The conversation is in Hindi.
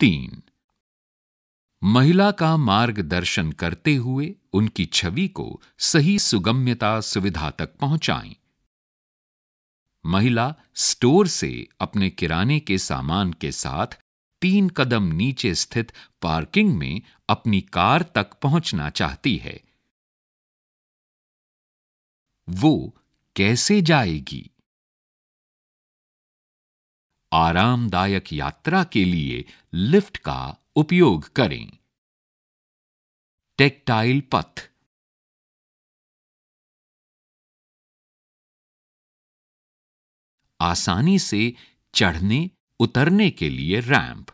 तीन महिला का मार्गदर्शन करते हुए उनकी छवि को सही सुगम्यता सुविधा तक पहुंचाएं। महिला स्टोर से अपने किराने के सामान के साथ तीन कदम नीचे स्थित पार्किंग में अपनी कार तक पहुंचना चाहती है वो कैसे जाएगी आरामदायक यात्रा के लिए लिफ्ट का उपयोग करें टेक्टाइल पथ आसानी से चढ़ने उतरने के लिए रैंप